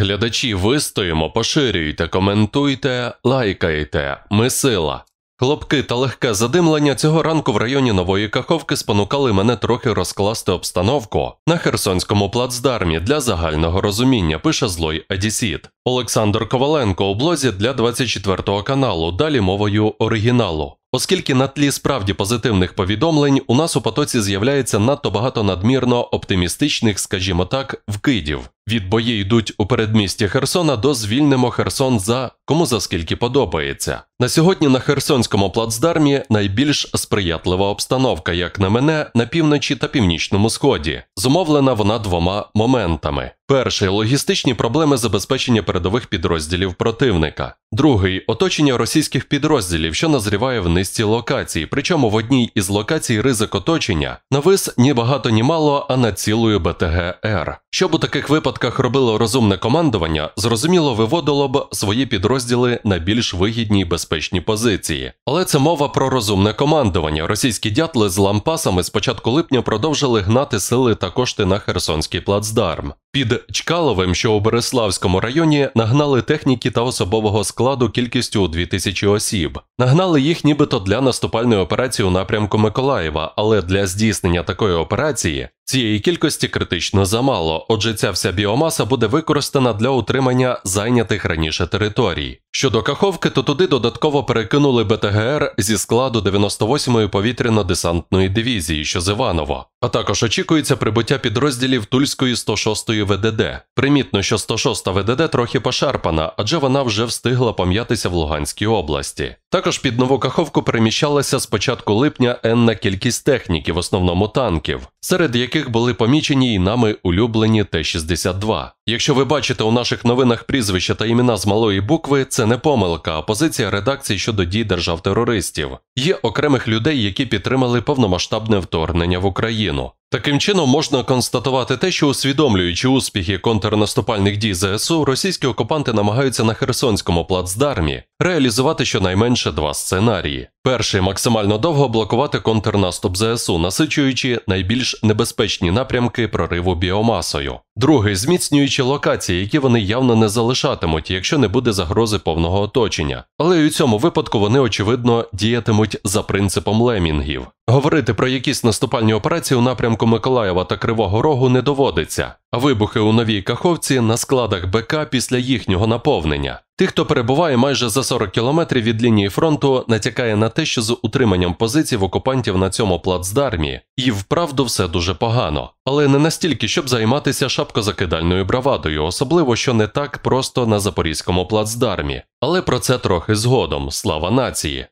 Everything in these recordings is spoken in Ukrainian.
Глядачі вистоїмо, поширюйте, коментуйте, лайкайте, ми сила. Хлопки та легке задимлення цього ранку в районі Нової Каховки спонукали мене трохи розкласти обстановку на херсонському плацдармі для загального розуміння. Пише злой Едісіт. Олександр Коваленко у блозі для 24 каналу, далі мовою оригіналу. Оскільки на тлі справді позитивних повідомлень у нас у потоці з'являється надто багато надмірно оптимістичних, скажімо так, вкидів. Від бої йдуть у передмісті Херсона до звільнимо Херсон за кому за скільки подобається. На сьогодні на Херсонському плацдармі найбільш сприятлива обстановка, як на мене, на півночі та північному сході. Зумовлена вона двома моментами: перший логістичні проблеми забезпечення передових підрозділів противника, другий оточення російських підрозділів, що назріває в низці локацій. Причому в одній із локацій ризик оточення навис ні багато ні мало, а на цілою БТГР. Щоб у таких випадках випадках робило розумне командування, зрозуміло виводило б свої підрозділи на більш вигідні і безпечні позиції. Але це мова про розумне командування. Російські дятли з лампасами з початку липня продовжили гнати сили та кошти на Херсонський плацдарм. Під Чкаловим, що у Береславському районі, нагнали техніки та особового складу кількістю 2000 осіб. Нагнали їх нібито для наступальної операції у напрямку Миколаєва, але для здійснення такої операції цієї кількості критично замало. Отже, ця вся біомаса буде використана для утримання зайнятих раніше територій. Щодо Каховки, то туди додатково перекинули БТГР зі складу 98-ї повітряно-десантної дивізії, що з Іваново. а також очікується прибуття підрозділів Тульської 106-ї ВДД. Примітно, що 106-та ВДД трохи пошарпана, адже вона вже встигла пом'ятися в Луганській області. Також під Новокаховку переміщалася з початку липня енна кількість техніки, в основному танків, серед яких були помічені і нами улюблені Т-62. Якщо ви бачите у наших новинах прізвища та імена з малої букви, це не помилка, а позиція редакції щодо дій держав терористів. Є окремих людей, які підтримали повномасштабне вторгнення в Україну. Таким чином можна констатувати те, що усвідомлюючи успіхи контрнаступальних дій ЗСУ, російські окупанти намагаються на Херсонському плацдармі реалізувати щонайменше два сценарії: перший максимально довго блокувати контрнаступ ЗСУ, насичуючи найбільш небезпечні напрямки прориву біомасою. Друге зміцнюючи локації, які вони явно не залишатимуть, якщо не буде загрози повного оточення. Але й у цьому випадку вони, очевидно, діятимуть за принципом лемінгів. Говорити про якісь наступальні операції у напрямку Миколаєва та Кривого Рогу не доводиться, а вибухи у новій каховці на складах БК після їхнього наповнення. Тих, хто перебуває майже за 40 кілометрів від лінії фронту, натякає на те, що з утриманням позицій в окупантів на цьому плацдармі, і вправду все дуже погано, але не настільки, щоб займатися шапкозакидальною бравадою, особливо що не так просто на запорізькому плацдармі. Але про це трохи згодом. Слава нації!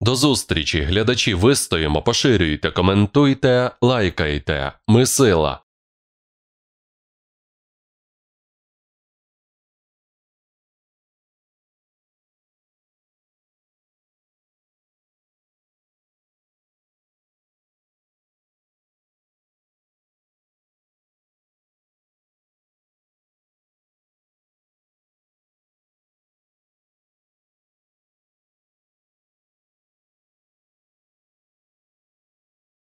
До зустрічі, глядачі, вистоїмо, поширюйте, коментуйте, лайкайте. Ми сила.